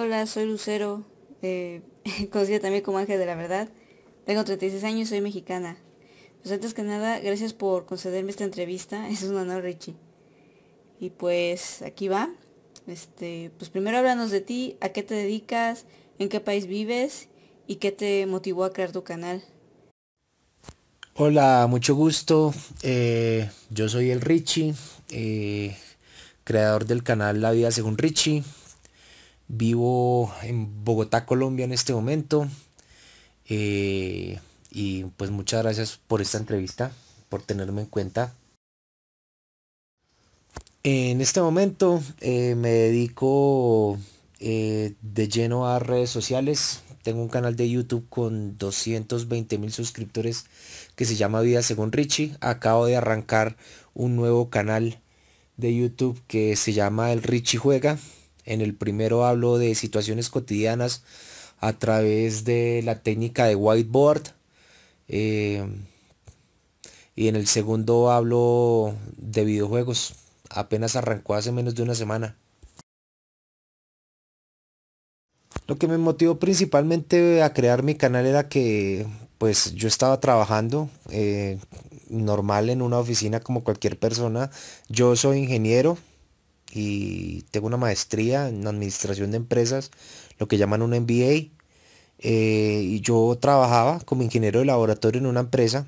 Hola, soy Lucero, eh, conocida también como Ángel de la Verdad. Tengo 36 años soy mexicana. Pues antes que nada, gracias por concederme esta entrevista. Es un honor, Richie. Y pues aquí va. Este, pues primero háblanos de ti, a qué te dedicas, en qué país vives y qué te motivó a crear tu canal. Hola, mucho gusto. Eh, yo soy el Richie, eh, creador del canal La Vida Según Richie. Vivo en Bogotá, Colombia en este momento. Eh, y pues muchas gracias por esta entrevista, por tenerme en cuenta. En este momento eh, me dedico eh, de lleno a redes sociales. Tengo un canal de YouTube con 220 mil suscriptores que se llama Vida según Richie. Acabo de arrancar un nuevo canal de YouTube que se llama El Richie Juega. En el primero hablo de situaciones cotidianas a través de la técnica de whiteboard. Eh, y en el segundo hablo de videojuegos. Apenas arrancó hace menos de una semana. Lo que me motivó principalmente a crear mi canal era que pues yo estaba trabajando eh, normal en una oficina como cualquier persona. Yo soy ingeniero, y tengo una maestría en administración de empresas, lo que llaman un MBA. Eh, y yo trabajaba como ingeniero de laboratorio en una empresa,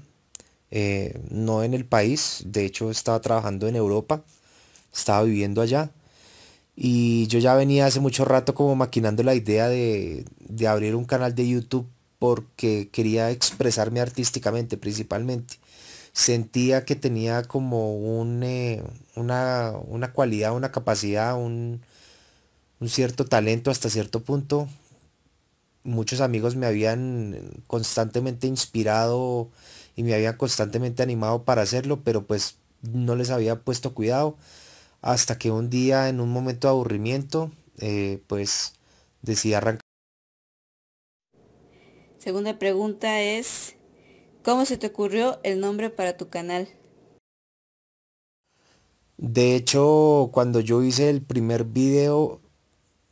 eh, no en el país, de hecho estaba trabajando en Europa, estaba viviendo allá. Y yo ya venía hace mucho rato como maquinando la idea de, de abrir un canal de YouTube porque quería expresarme artísticamente principalmente sentía que tenía como un, eh, una, una, cualidad, una capacidad, un, un cierto talento hasta cierto punto. Muchos amigos me habían constantemente inspirado y me habían constantemente animado para hacerlo, pero pues no les había puesto cuidado. Hasta que un día, en un momento de aburrimiento, eh, pues decidí arrancar. Segunda pregunta es, ¿Cómo se te ocurrió el nombre para tu canal? De hecho, cuando yo hice el primer video,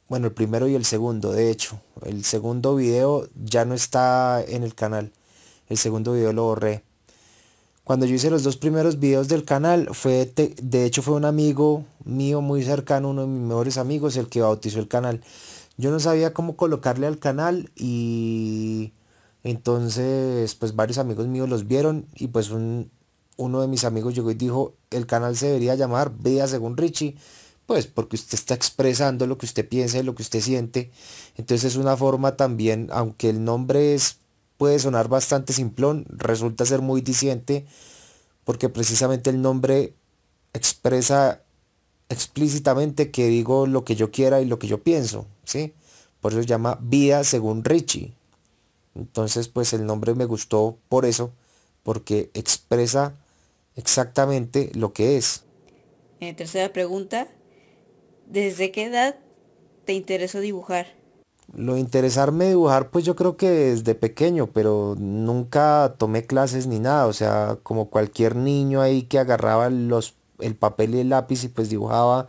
bueno, el primero y el segundo, de hecho, el segundo video ya no está en el canal. El segundo video lo borré. Cuando yo hice los dos primeros videos del canal, fue de hecho fue un amigo mío muy cercano, uno de mis mejores amigos, el que bautizó el canal. Yo no sabía cómo colocarle al canal y entonces, pues varios amigos míos los vieron y pues uno de mis amigos llegó y dijo, el canal se debería llamar Vida según Richie, pues porque usted está expresando lo que usted piensa y lo que usted siente. Entonces es una forma también, aunque el nombre es, puede sonar bastante simplón, resulta ser muy disidente porque precisamente el nombre expresa explícitamente que digo lo que yo quiera y lo que yo pienso, ¿sí? Por eso se llama Vida según Richie. Entonces, pues el nombre me gustó por eso, porque expresa exactamente lo que es. Eh, tercera pregunta, ¿desde qué edad te interesó dibujar? Lo interesarme dibujar, pues yo creo que desde pequeño, pero nunca tomé clases ni nada, o sea, como cualquier niño ahí que agarraba el papel y el lápiz y pues dibujaba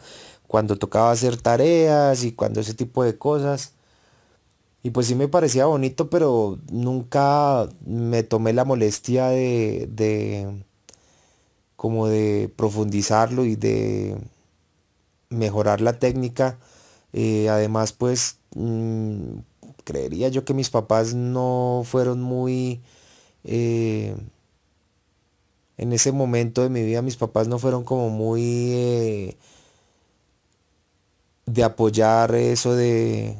cuando tocaba hacer tareas y cuando ese tipo de cosas y pues sí me parecía bonito, pero nunca me tomé la molestia de, como de profundizarlo y de mejorar la técnica. Eh, además, pues mm, creería yo que mis papás no fueron muy... Eh, en ese momento de mi vida mis papás no fueron como muy... Eh, de apoyar eso de,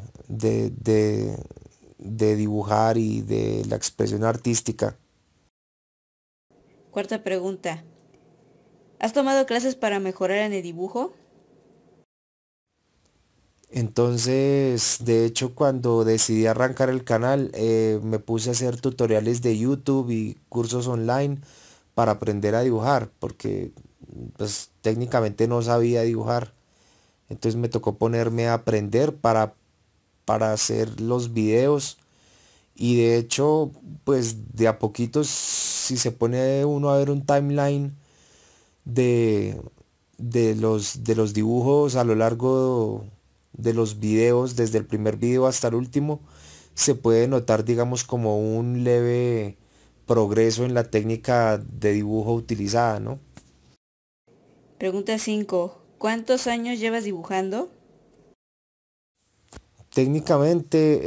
dibujar y de la expresión artística. Cuarta pregunta. ¿Has tomado clases para mejorar en el dibujo? Entonces, de hecho, cuando decidí arrancar el canal, eh, me puse a hacer tutoriales de YouTube y cursos online para aprender a dibujar, porque pues, técnicamente no sabía dibujar. Entonces me tocó ponerme a aprender para, para hacer los videos. Y de hecho, pues de a poquitos, si se pone uno a ver un timeline de, de, los, de los dibujos a lo largo de los videos, desde el primer video hasta el último, se puede notar, digamos, como un leve progreso en la técnica de dibujo utilizada, ¿no? Pregunta 5. ¿Cuántos años llevas dibujando? Técnicamente,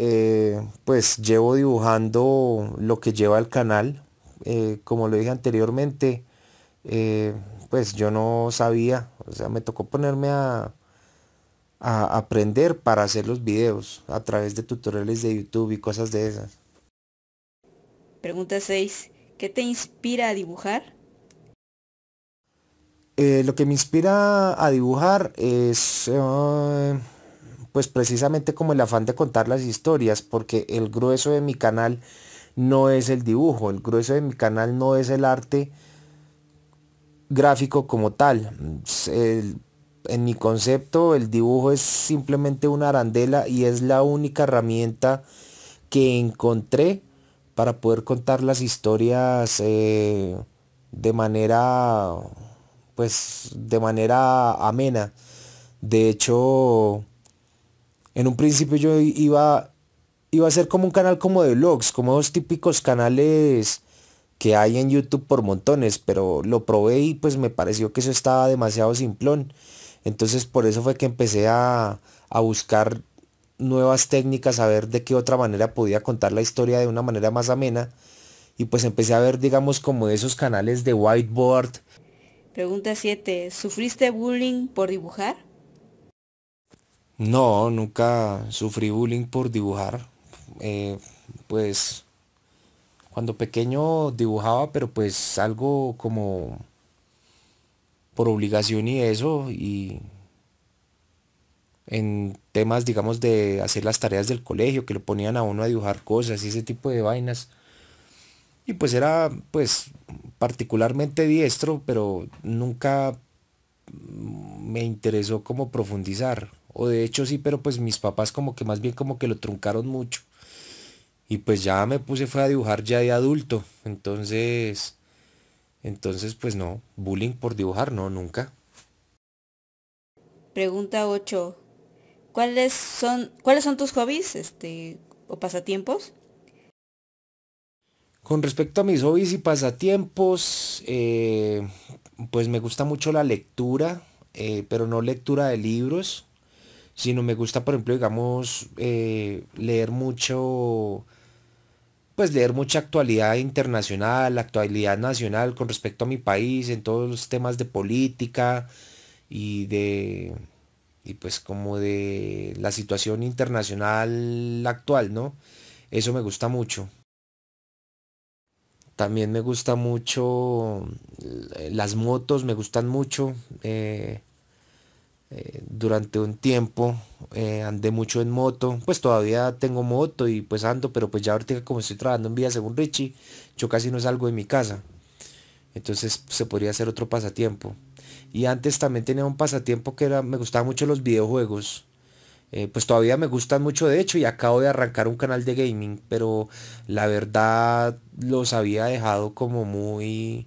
eh, pues llevo dibujando lo que lleva el canal. Eh, como lo dije anteriormente, eh, pues yo no sabía, o sea, me tocó ponerme a, a aprender para hacer los videos a través de tutoriales de YouTube y cosas de esas. Pregunta 6. ¿Qué te inspira a dibujar? Eh, lo que me inspira a dibujar es eh, pues precisamente como el afán de contar las historias, porque el grueso de mi canal no es el dibujo, el grueso de mi canal no es el arte gráfico como tal. en mi concepto el dibujo es simplemente una arandela y es la única herramienta que encontré para poder contar las historias eh, de manera pues de manera amena. De hecho, en un principio yo iba, iba a ser como un canal como de vlogs, como los típicos canales que hay en YouTube por montones, pero lo probé y pues me pareció que eso estaba demasiado simplón. Entonces por eso fue que empecé a, a buscar nuevas técnicas, a ver de qué otra manera podía contar la historia de una manera más amena. Y pues empecé a ver, digamos, como esos canales de whiteboard, Pregunta 7. ¿Sufriste bullying por dibujar? No, nunca sufrí bullying por dibujar. Eh, pues cuando pequeño dibujaba, pero pues algo como por obligación y eso, y en temas, digamos, de hacer las tareas del colegio, que lo ponían a uno a dibujar cosas y ese tipo de vainas. Y pues era pues particularmente diestro, pero nunca me interesó como profundizar. O de hecho sí, pero pues mis papás como que más bien como que lo truncaron mucho. Y pues ya me puse fue a dibujar ya de adulto. Entonces, entonces pues no, bullying por dibujar no, nunca. Pregunta 8. ¿Cuáles son, ¿cuáles son tus hobbies este, o pasatiempos? Con respecto a mis hobbies y pasatiempos, eh, pues me gusta mucho la lectura, eh, pero no lectura de libros, sino me gusta, por ejemplo, digamos, eh, leer mucho, pues leer mucha actualidad internacional, actualidad nacional con respecto a mi país, en todos los temas de política y de, y pues como de la situación internacional actual, ¿no? Eso me gusta mucho. También me gusta mucho eh, las motos, me gustan mucho. Eh, eh, durante un tiempo andé mucho en moto, pues todavía tengo moto y pues ando, pero pues ya ahorita como estoy trabajando en vía según Richie, yo casi no salgo de mi casa. Entonces se podría hacer otro pasatiempo. Y antes también tenía un pasatiempo que era, me gustaban mucho los videojuegos. Eh, pues todavía me gustan mucho de hecho y acabo de arrancar un canal de gaming, pero la verdad los había dejado como muy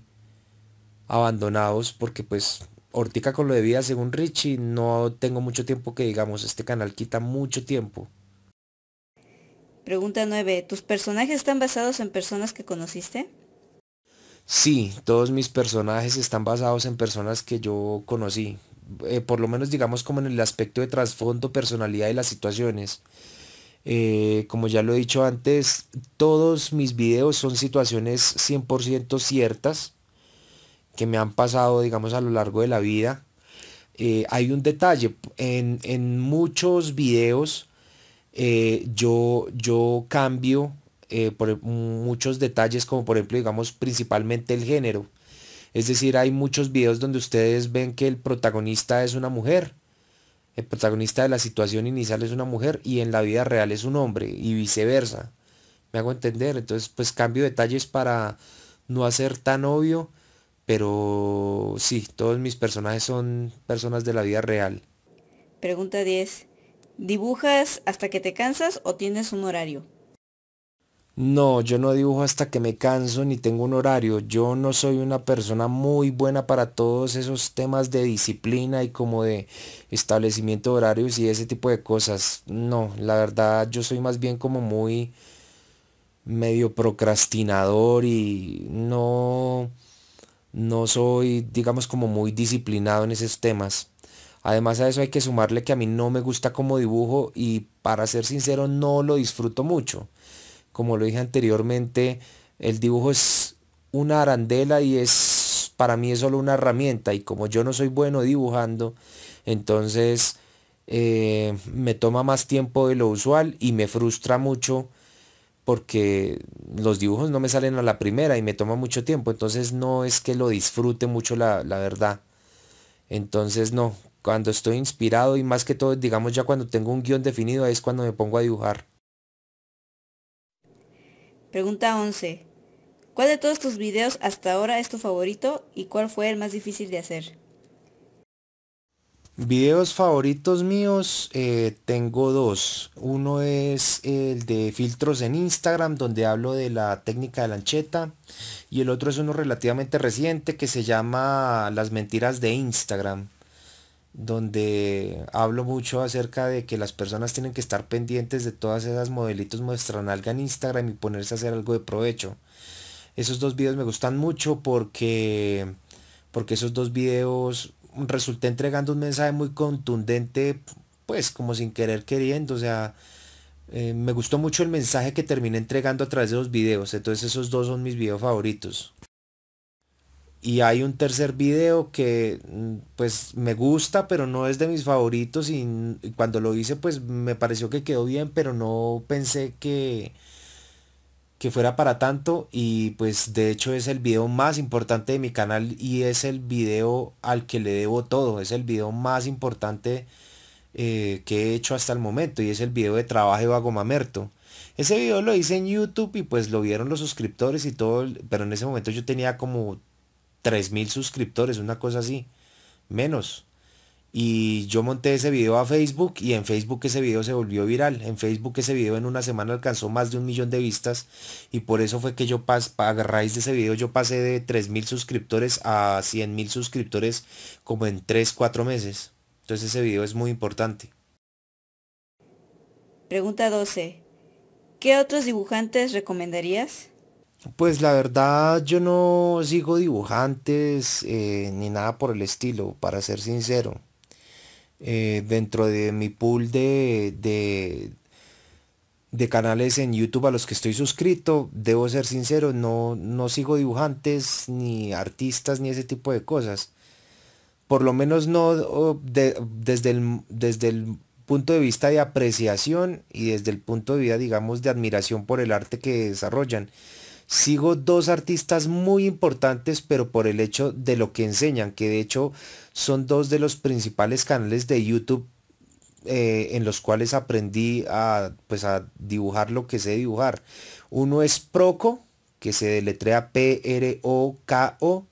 abandonados porque pues ortica con lo de vida según Richie no tengo mucho tiempo que digamos, este canal quita mucho tiempo. Pregunta 9, ¿tus personajes están basados en personas que conociste? Sí, todos mis personajes están basados en personas que yo conocí. Eh, por lo menos digamos como en el aspecto de trasfondo, personalidad de las situaciones. Eh, como ya lo he dicho antes, todos mis videos son situaciones 100% ciertas que me han pasado, digamos, a lo largo de la vida. Eh, hay un detalle, en, en muchos videos yo, yo cambio por muchos detalles, como por ejemplo, digamos, principalmente el género es decir, hay muchos videos donde ustedes ven que el protagonista es una mujer. El protagonista de la situación inicial es una mujer y en la vida real es un hombre y viceversa. Me hago entender. Entonces, pues cambio detalles para no hacer tan obvio. Pero sí, todos mis personajes son personas de la vida real. Pregunta 10. ¿Dibujas hasta que te cansas o tienes un horario? No, yo no dibujo hasta que me canso ni tengo un horario. Yo no soy una persona muy buena para todos esos temas de disciplina y como de establecimiento de horarios y ese tipo de cosas. No, la verdad yo soy más bien como muy medio procrastinador y no, no soy, digamos, como muy disciplinado en esos temas. Además a eso hay que sumarle que a mí no me gusta como dibujo y para ser sincero no lo disfruto mucho. Como lo dije anteriormente, el dibujo es una arandela y es para mí es solo una herramienta y como yo no soy bueno dibujando, entonces eh, me toma más tiempo de lo usual y me frustra mucho porque los dibujos no me salen a la primera y me toma mucho tiempo, entonces no es que lo disfrute mucho la, la verdad. Entonces no, cuando estoy inspirado y más que todo, digamos ya cuando tengo un guión definido es cuando me pongo a dibujar. Pregunta 11. ¿Cuál de todos tus videos hasta ahora es tu favorito y cuál fue el más difícil de hacer? Videos favoritos míos, eh, tengo dos. Uno es el de filtros en Instagram, donde hablo de la técnica de lancheta. Y el otro es uno relativamente reciente que se llama Las mentiras de Instagram donde hablo mucho acerca de que las personas tienen que estar pendientes de todas esas modelitos muestran algo en Instagram y ponerse a hacer algo de provecho. Esos dos videos me gustan mucho porque, porque esos dos videos resulté entregando un mensaje muy contundente, pues como sin querer queriendo, o sea, eh, me gustó mucho el mensaje que terminé entregando a través de los videos, entonces esos dos son mis videos favoritos y hay un tercer video que mm, pues me gusta, pero no es de mis favoritos y cuando lo hice pues me pareció que quedó bien, pero no pensé que que fuera para tanto y pues de hecho es el video más importante de mi canal y es el video al que le debo todo, es el video más importante eh, que he hecho hasta el momento y es el video de trabajo Vago Mamerto. Ese video lo hice en YouTube y pues lo vieron los suscriptores y todo, pero en ese momento yo tenía como 3.000 suscriptores, una cosa así, menos. Y yo monté ese video a Facebook y en Facebook ese video se volvió viral. En Facebook ese video en una semana alcanzó más de un millón de vistas y por eso fue que yo pas, a de ese video yo pasé de 3.000 suscriptores a 100.000 suscriptores como en 3, 4 meses. Entonces ese video es muy importante. Pregunta 12. ¿Qué otros dibujantes recomendarías? Pues la verdad yo no sigo dibujantes eh, ni nada por el estilo, para ser sincero. Eh, dentro de mi pool de, de, canales en YouTube a los que estoy suscrito, debo ser sincero, no, sigo dibujantes ni artistas ni ese tipo de cosas. Por lo menos no oh, desde, el, desde el punto de vista de apreciación y desde el punto de vista, digamos, de admiración por el arte que desarrollan Sigo dos artistas muy importantes, pero por el hecho de lo que enseñan, que de hecho son dos de los principales canales de YouTube eh, en los cuales aprendí a, pues, a dibujar lo que sé dibujar. Uno es Proco, que se deletrea P-R-O-K-O,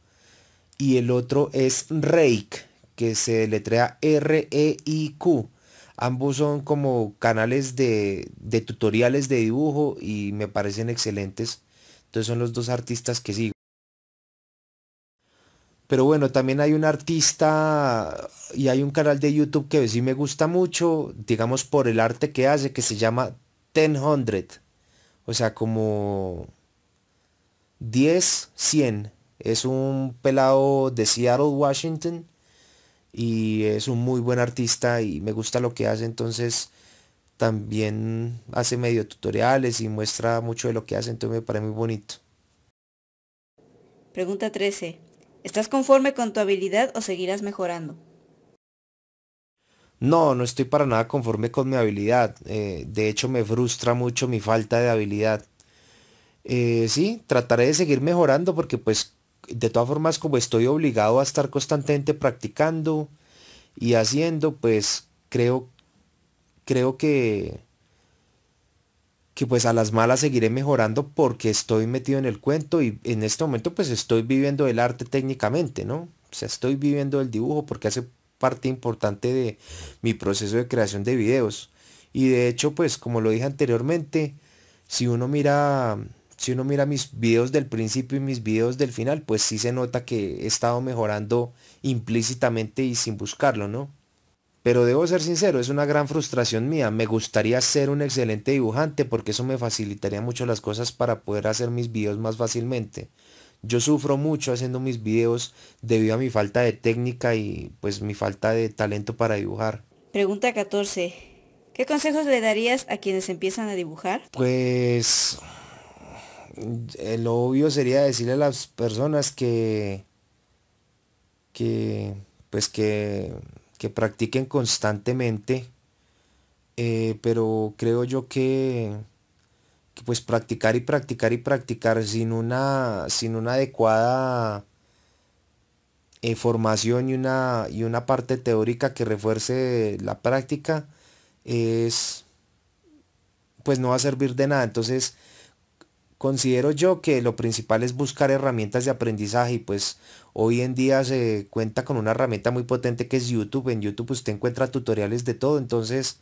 y el otro es Reik, que se deletrea R-E-I-Q. Ambos son como canales de, de, tutoriales de dibujo y me parecen excelentes. Entonces son los dos artistas que sigo. Pero bueno, también hay un artista y hay un canal de YouTube que sí me gusta mucho, digamos por el arte que hace, que se llama Ten Hundred. O sea, como 10, 100. Es un pelado de Seattle, Washington. Y es un muy buen artista y me gusta lo que hace. Entonces también hace medio tutoriales y muestra mucho de lo que hace, entonces me parece muy bonito. Pregunta 13. ¿Estás conforme con tu habilidad o seguirás mejorando? No, no estoy para nada conforme con mi habilidad. Eh, de hecho, me frustra mucho mi falta de habilidad. Eh, sí, trataré de seguir mejorando porque pues de todas formas como estoy obligado a estar constantemente practicando y haciendo, pues creo creo que, que pues a las malas seguiré mejorando porque estoy metido en el cuento y en este momento pues estoy viviendo el arte técnicamente, ¿no? O sea, estoy viviendo el dibujo porque hace parte importante de mi proceso de creación de videos. Y de hecho, pues como lo dije anteriormente, si uno mira si uno mira mis videos del principio y mis videos del final, pues sí se nota que he estado mejorando implícitamente y sin buscarlo, ¿no? Pero debo ser sincero, es una gran frustración mía. Me gustaría ser un excelente dibujante porque eso me facilitaría mucho las cosas para poder hacer mis videos más fácilmente. Yo sufro mucho haciendo mis videos debido a mi falta de técnica y pues mi falta de talento para dibujar. Pregunta 14. ¿Qué consejos le darías a quienes empiezan a dibujar? Pues lo obvio sería decirle a las personas que que pues que que practiquen constantemente, eh, pero creo yo que, pues practicar y practicar y practicar sin una, sin una adecuada eh, formación y una, y una parte teórica que refuerce la práctica es pues no va a servir de nada. Entonces, Considero yo que lo principal es buscar herramientas de aprendizaje y pues hoy en día se cuenta con una herramienta muy potente que es YouTube. En YouTube usted encuentra tutoriales de todo, entonces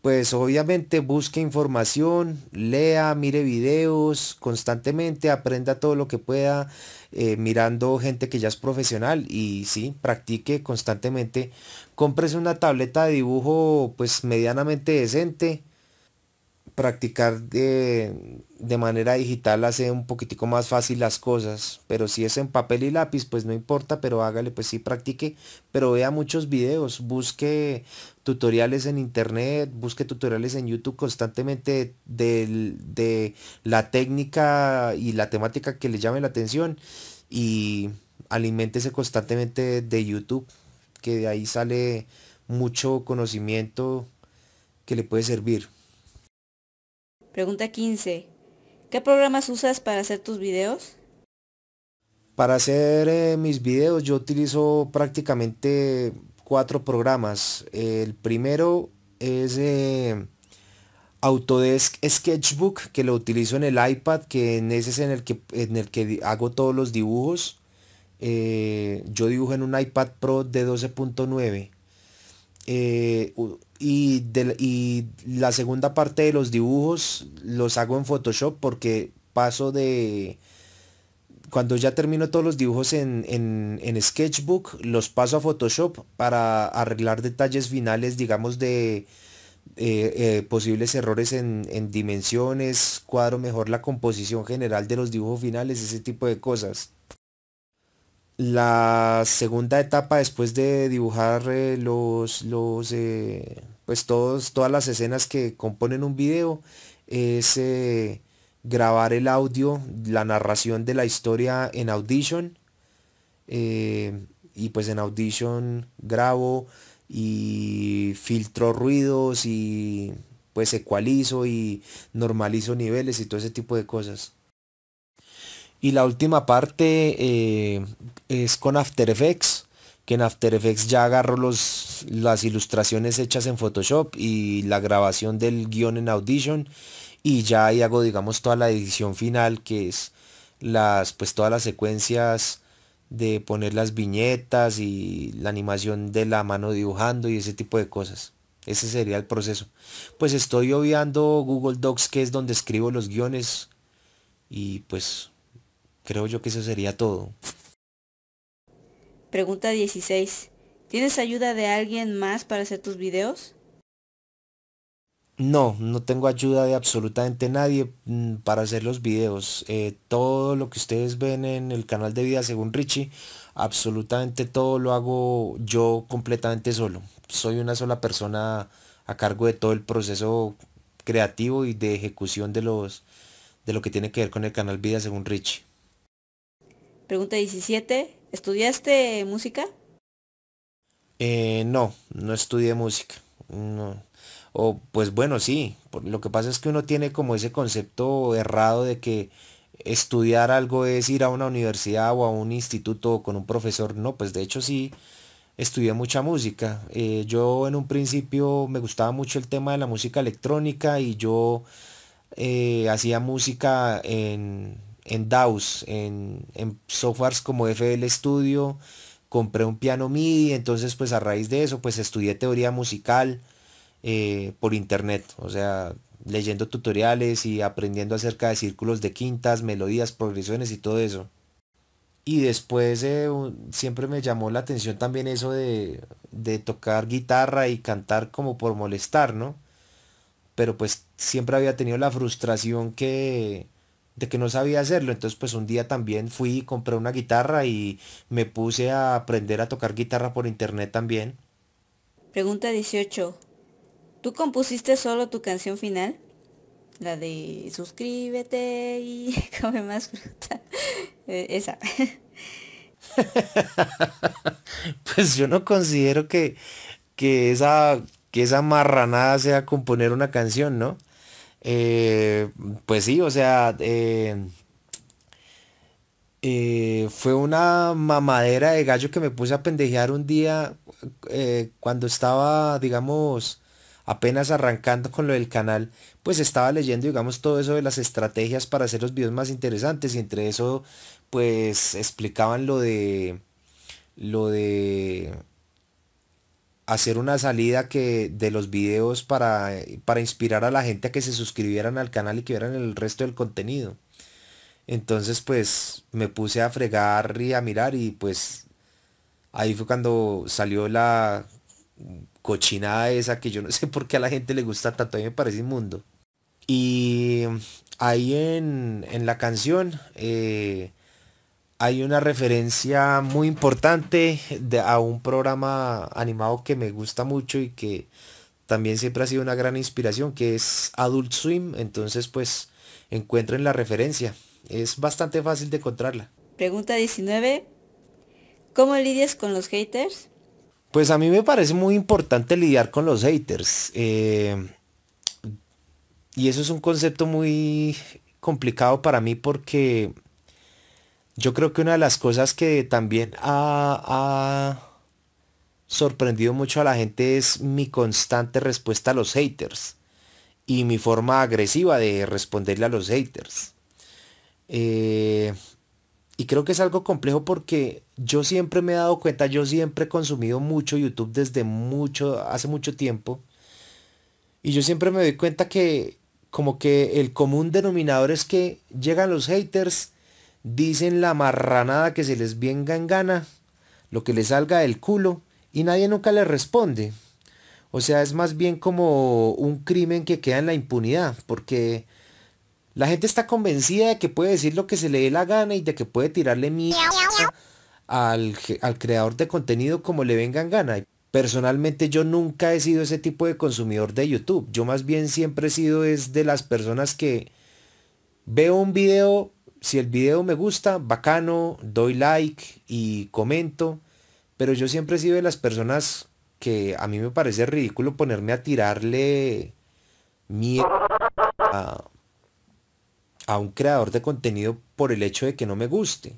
pues obviamente busque información, lea, mire videos constantemente, aprenda todo lo que pueda eh, mirando gente que ya es profesional y sí, practique constantemente. Cómprese una tableta de dibujo pues medianamente decente practicar de, de, manera digital hace un poquitico más fácil las cosas, pero si es en papel y lápiz, pues no importa, pero hágale, pues sí practique, pero vea muchos videos, busque tutoriales en internet, busque tutoriales en YouTube constantemente de, de la técnica y la temática que le llame la atención y alimentese constantemente de YouTube, que de ahí sale mucho conocimiento que le puede servir. Pregunta 15. ¿Qué programas usas para hacer tus videos? Para hacer eh, mis videos yo utilizo prácticamente cuatro programas. El primero es eh, Autodesk Sketchbook, que lo utilizo en el iPad, que en ese es en el que, en el que hago todos los dibujos. Eh, yo dibujo en un iPad Pro de 12.9. Eh, y, y, la segunda parte de los dibujos los hago en Photoshop porque paso de... Cuando ya termino todos los dibujos en, Sketchbook, los paso a Photoshop para arreglar detalles finales, digamos, de, eh, eh, posibles errores en, en, dimensiones, cuadro mejor la composición general de los dibujos finales, ese tipo de cosas la segunda etapa después de dibujar eh, los, eh, pues todos, todas las escenas que componen un video es eh, grabar el audio, la narración de la historia en Audition. y pues en Audition grabo y filtro ruidos y pues ecualizo y normalizo niveles y todo ese tipo de cosas. Y la última parte eh, es con After Effects, que en After Effects ya agarro los, las ilustraciones hechas en Photoshop y la grabación del guión en Audition y ya ahí hago digamos toda la edición final que es las pues todas las secuencias de poner las viñetas y la animación de la mano dibujando y ese tipo de cosas. Ese sería el proceso. Pues estoy obviando Google Docs que es donde escribo los guiones y pues Creo yo que eso sería todo. Pregunta 16. ¿Tienes ayuda de alguien más para hacer tus videos? No, no tengo ayuda de absolutamente nadie mm, para hacer los videos. Eh, todo lo que ustedes ven en el canal de vida según Richie, absolutamente todo lo hago yo completamente solo. Soy una sola persona a cargo de todo el proceso creativo y de ejecución de los de lo que tiene que ver con el canal vida según Richie. Pregunta 17. ¿Estudiaste música? Eh, no, no estudié música. O pues bueno, sí. Lo que pasa es que uno tiene como ese concepto errado de que estudiar algo es ir a una universidad o a un instituto con un profesor. No, pues de hecho sí. Estudié mucha música. Eh, yo en un principio me gustaba mucho el tema de la música electrónica y yo eh, hacía música en, en DAWs, en, en softwares como FL Studio, compré un piano MIDI, entonces pues a raíz de eso pues estudié teoría musical eh, por internet, o sea, leyendo tutoriales y aprendiendo acerca de círculos de quintas, melodías, progresiones y todo eso. Y después eh, siempre me llamó la atención también eso de, de tocar guitarra y cantar como por molestar, ¿no? Pero pues siempre había tenido la frustración que, de que no sabía hacerlo. Entonces pues un día también fui, compré una guitarra y me puse a aprender a tocar guitarra por internet también. Pregunta 18. ¿Tú compusiste solo tu canción final? La de suscríbete y come más fruta. Eh, esa. pues yo no considero que, que, esa, que esa marranada sea componer una canción, ¿no? Eh, pues sí, o sea, eh, eh, fue una mamadera de gallo que me puse a pendejear un día cuando estaba, digamos, apenas arrancando con lo del canal, pues estaba leyendo, digamos, todo eso de las estrategias para hacer los videos más interesantes y entre eso, pues explicaban lo de, lo de hacer una salida que de los videos para, para inspirar a la gente a que se suscribieran al canal y que vieran el resto del contenido. Entonces pues me puse a fregar y a mirar y pues ahí fue cuando salió la cochinada esa que yo no sé por qué a la gente le gusta tanto, a mí me parece inmundo. Y ahí en, en la canción eh, hay una referencia muy importante de, a un programa animado que me gusta mucho y que también siempre ha sido una gran inspiración, que es Adult Swim. Entonces, pues, encuentren la referencia. Es bastante fácil de encontrarla. Pregunta 19. ¿Cómo lidias con los haters? Pues a mí me parece muy importante lidiar con los haters. Eh, y eso es un concepto muy complicado para mí porque yo creo que una de las cosas que también ha, sorprendido mucho a la gente es mi constante respuesta a los haters y mi forma agresiva de responderle a los haters. Eh, y creo que es algo complejo porque yo siempre me he dado cuenta, yo siempre he consumido mucho YouTube desde mucho, hace mucho tiempo. Y yo siempre me doy cuenta que como que el común denominador es que llegan los haters, dicen la marranada que se les venga en gana, lo que les salga del culo, y nadie nunca les responde. O sea, es más bien como un crimen que queda en la impunidad, porque la gente está convencida de que puede decir lo que se le dé la gana y de que puede tirarle mierda al, al creador de contenido como le venga en gana. Personalmente yo nunca he sido ese tipo de consumidor de YouTube. Yo más bien siempre he sido es de las personas que veo un video si el video me gusta, bacano, doy like y comento, pero yo siempre he sido de las personas que a mí me parece ridículo ponerme a tirarle miedo a, un creador de contenido por el hecho de que no me guste.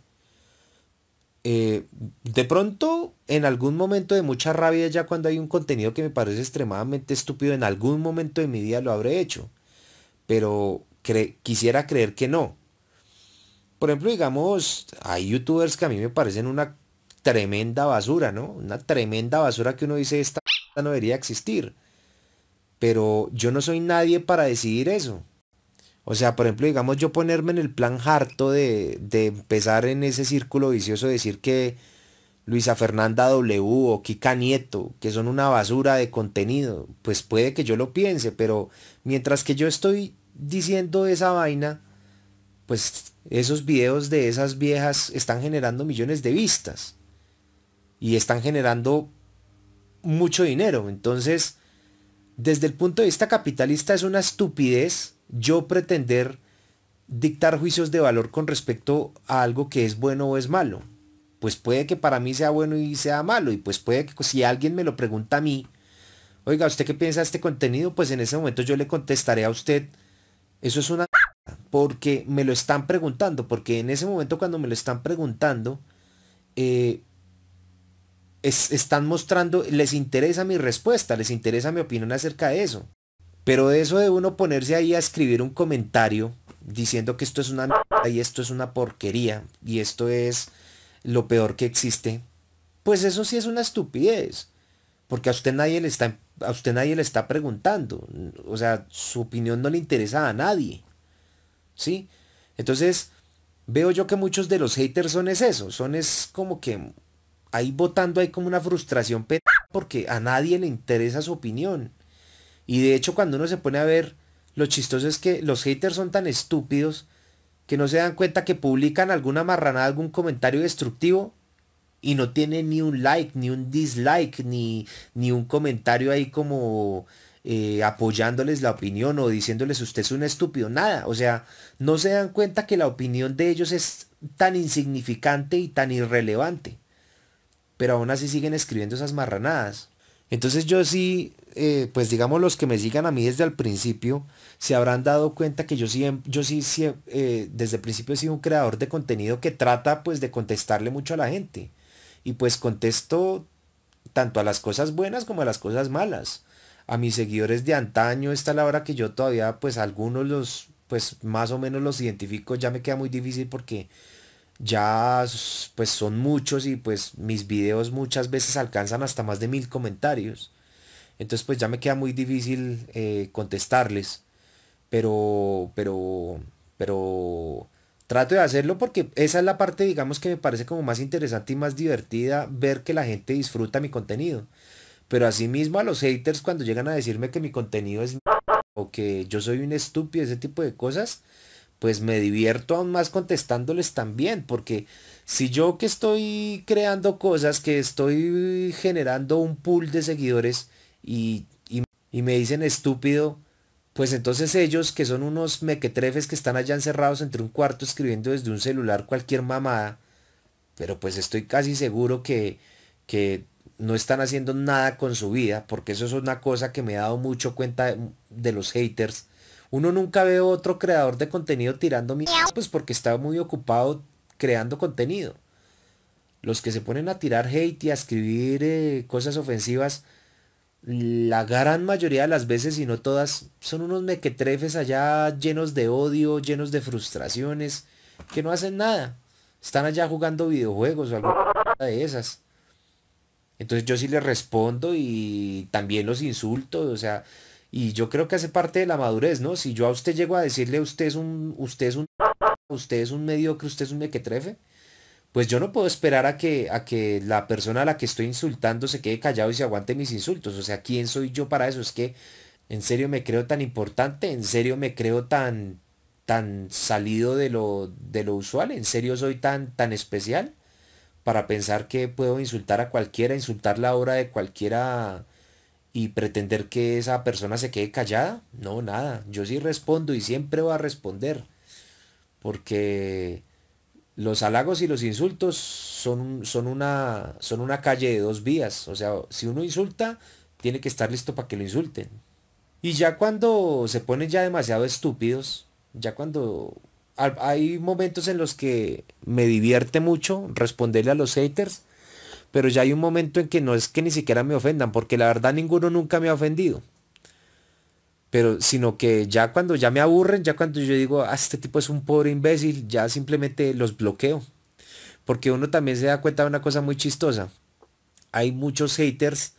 Eh, de pronto, en algún momento de mucha rabia, ya cuando hay un contenido que me parece extremadamente estúpido, en algún momento de mi vida lo habré hecho. Pero quisiera creer que no. Por ejemplo, digamos, hay youtubers que a mí me parecen una tremenda basura, ¿no? Una tremenda basura que uno dice, esta no debería existir. Pero yo no soy nadie para decidir eso. O sea, por ejemplo, digamos yo ponerme en el plan harto de, de empezar en ese círculo vicioso, decir que Luisa Fernanda W o Kika Nieto, que son una basura de contenido, pues puede que yo lo piense, pero mientras que yo estoy diciendo esa vaina, pues esos videos de esas viejas están generando millones de vistas y están generando mucho dinero. Entonces, desde el punto de vista capitalista es una estupidez yo pretender dictar juicios de valor con respecto a algo que es bueno o es malo. Pues puede que para mí sea bueno y sea malo, y pues puede que si alguien me lo pregunta a mí, oiga, ¿usted qué piensa de este contenido? Pues en ese momento yo le contestaré a usted, eso es una porque me lo están preguntando, porque en ese momento cuando me lo están preguntando, eh, están mostrando, les interesa mi respuesta, les interesa mi opinión acerca de eso. Pero eso de uno ponerse ahí a escribir un comentario diciendo que esto es una y esto es una porquería y esto es lo peor que existe, pues eso sí es una estupidez. Porque a usted nadie le está, a usted nadie le está preguntando. O sea, su opinión no le interesa a nadie. ¿sí? Entonces, veo yo que muchos de los haters son es eso, son es como que ahí votando hay como una frustración porque a nadie le interesa su opinión. Y de hecho cuando uno se pone a ver, lo chistoso es que los haters son tan estúpidos que no se dan cuenta que publican alguna marranada, algún comentario destructivo y no tiene ni un like, ni un dislike, ni, ni un comentario ahí como eh, apoyándoles la opinión o diciéndoles usted es un estúpido, nada. O sea, no se dan cuenta que la opinión de ellos es tan insignificante y tan irrelevante. Pero aún así siguen escribiendo esas marranadas. Entonces yo sí, eh, pues digamos los que me sigan a mí desde el principio, se habrán dado cuenta que yo sí, em, yo sí, eh, desde el principio he sido un creador de contenido que trata pues de contestarle mucho a la gente. Y pues contesto tanto a las cosas buenas como a las cosas malas a mis seguidores de antaño, esta la hora que yo todavía, pues algunos los, pues más o menos los identifico, ya me queda muy difícil porque ya pues son muchos y pues mis videos muchas veces alcanzan hasta más de mil comentarios. Entonces pues ya me queda muy difícil eh, contestarles. Pero, pero, pero trato de hacerlo porque esa es la parte digamos que me parece como más interesante y más divertida ver que la gente disfruta mi contenido. Pero asimismo a los haters cuando llegan a decirme que mi contenido es o que yo soy un estúpido, ese tipo de cosas, pues me divierto aún más contestándoles también, porque si yo que estoy creando cosas, que estoy generando un pool de seguidores y, me dicen estúpido, pues entonces ellos que son unos mequetrefes que están allá encerrados entre un cuarto escribiendo desde un celular cualquier mamada, pero pues estoy casi seguro que, que no están haciendo nada con su vida, porque eso es una cosa que me he dado mucho cuenta de, los haters. Uno nunca ve otro creador de contenido tirando mi... pues porque está muy ocupado creando contenido. Los que se ponen a tirar hate y a escribir eh, cosas ofensivas, la gran mayoría de las veces, y no todas, son unos mequetrefes allá llenos de odio, llenos de frustraciones, que no hacen nada. Están allá jugando videojuegos o algo de esas. Entonces yo sí le respondo y también los insulto, o sea, y yo creo que hace parte de la madurez, ¿no? Si yo a usted llego a decirle usted es un, usted es un, usted es un mediocre, usted es un mequetrefe, pues yo no puedo esperar a que, a que la persona a la que estoy insultando se quede callado y se aguante mis insultos. O sea, ¿quién soy yo para eso? Es que en serio me creo tan importante, en serio me creo tan, tan salido de lo, de lo usual, en serio soy tan, tan especial para pensar que puedo insultar a cualquiera, insultar la obra de cualquiera y pretender que esa persona se quede callada. No, nada. Yo sí respondo y siempre voy a responder. Porque los halagos y los insultos son, son, una, son una calle de dos vías. O sea, si uno insulta, tiene que estar listo para que lo insulten. Y ya cuando se ponen ya demasiado estúpidos, ya cuando hay momentos en los que me divierte mucho responderle a los haters, pero ya hay un momento en que no es que ni siquiera me ofendan, porque la verdad ninguno nunca me ha ofendido. Pero sino que ya cuando ya me aburren, ya cuando yo digo, ah, este tipo es un pobre imbécil, ya simplemente los bloqueo. Porque uno también se da cuenta de una cosa muy chistosa. Hay muchos haters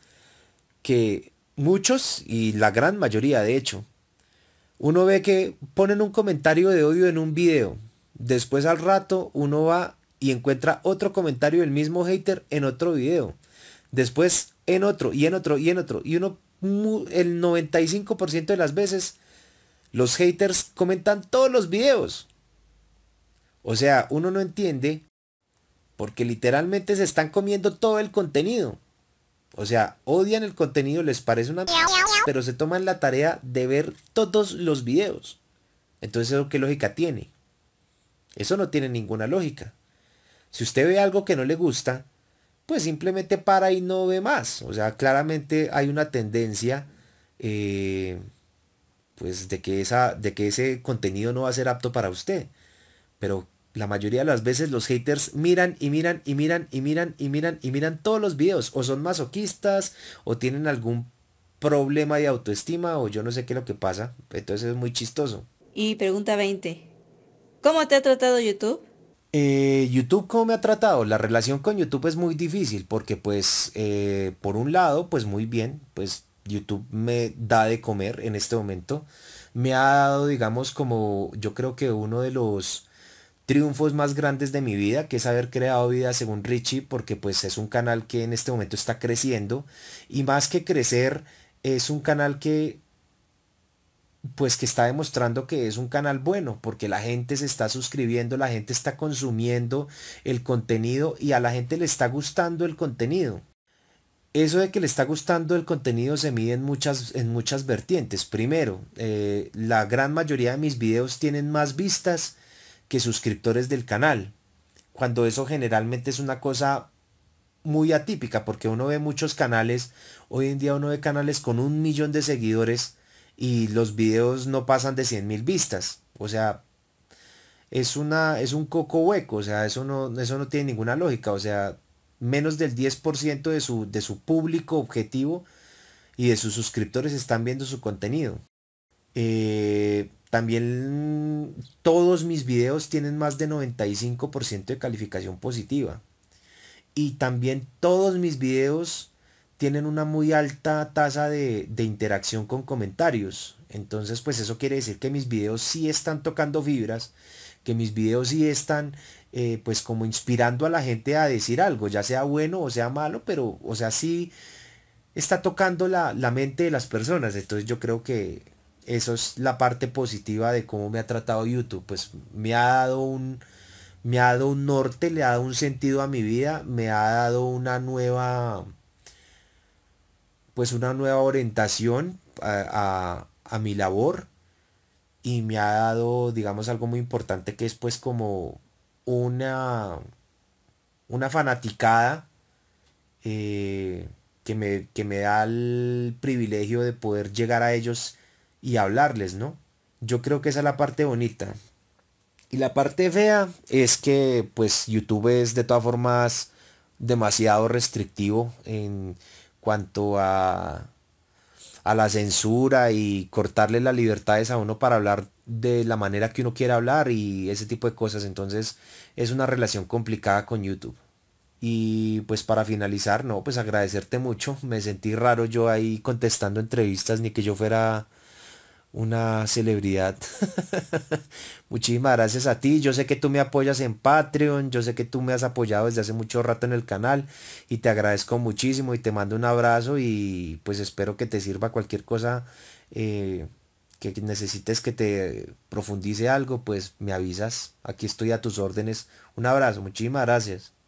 que muchos y la gran mayoría de hecho uno ve que ponen un comentario de odio en un video. Después al rato uno va y encuentra otro comentario del mismo hater en otro video. Después en otro y en otro y en otro. Y uno, el 95% de las veces, los haters comentan todos los videos. O sea, uno no entiende porque literalmente se están comiendo todo el contenido. O sea, odian el contenido, les parece una... Pero se toman la tarea de ver todos los videos. Entonces, ¿eso qué lógica tiene? Eso no tiene ninguna lógica. Si usted ve algo que no le gusta, pues simplemente para y no ve más. O sea, claramente hay una tendencia eh, pues de que, esa, de que ese contenido no va a ser apto para usted. Pero la mayoría de las veces los haters miran y miran y miran y miran y miran y miran todos los videos. O son masoquistas o tienen algún problema de autoestima o yo no sé qué es lo que pasa. Entonces es muy chistoso. Y pregunta 20. ¿Cómo te ha tratado YouTube? Eh, YouTube, ¿cómo me ha tratado? La relación con YouTube es muy difícil porque pues eh, por un lado pues muy bien, pues YouTube me da de comer en este momento. Me ha dado digamos como yo creo que uno de los triunfos más grandes de mi vida, que es haber creado vida según Richie, porque pues es un canal que en este momento está creciendo y más que crecer es un canal que pues que está demostrando que es un canal bueno, porque la gente se está suscribiendo, la gente está consumiendo el contenido y a la gente le está gustando el contenido. Eso de que le está gustando el contenido se mide en muchas, en muchas vertientes. Primero, eh, la gran mayoría de mis videos tienen más vistas que suscriptores del canal, cuando eso generalmente es una cosa muy atípica, porque uno ve muchos canales, hoy en día uno ve canales con un millón de seguidores y los videos no pasan de 100 mil vistas, o sea, es, una, es un coco hueco, o sea, eso no, eso no tiene ninguna lógica, o sea, menos del 10% de su, de su público objetivo y de sus suscriptores están viendo su contenido. Eh, también todos mis videos tienen más de 95% de calificación positiva. Y también todos mis videos tienen una muy alta tasa de, interacción con comentarios. Entonces, pues eso quiere decir que mis videos sí están tocando fibras, que mis videos sí están, eh, pues como inspirando a la gente a decir algo, ya sea bueno o sea malo, pero, o sea, sí está tocando la, la mente de las personas. Entonces yo creo que eso es la parte positiva de cómo me ha tratado YouTube. Pues me ha dado un, me ha dado un norte, le ha dado un sentido a mi vida, me ha dado una nueva, pues una nueva orientación a, mi labor y me ha dado, digamos, algo muy importante que es pues como una, una fanaticada eh, que, que me da el privilegio de poder llegar a ellos y hablarles, ¿no? Yo creo que esa es la parte bonita. Y la parte fea es que pues YouTube es de todas formas demasiado restrictivo en cuanto a, a la censura y cortarle las libertades a uno para hablar de la manera que uno quiere hablar y ese tipo de cosas. Entonces es una relación complicada con YouTube. Y pues para finalizar, no, pues agradecerte mucho. Me sentí raro yo ahí contestando entrevistas, ni que yo fuera una celebridad. Muchísimas gracias a ti. Yo sé que tú me apoyas en Patreon. Yo sé que tú me has apoyado desde hace mucho rato en el canal. Y te agradezco muchísimo y te mando un abrazo. Y pues espero que te sirva cualquier cosa eh, que necesites que te profundice algo. Pues me avisas. Aquí estoy a tus órdenes. Un abrazo. Muchísimas gracias.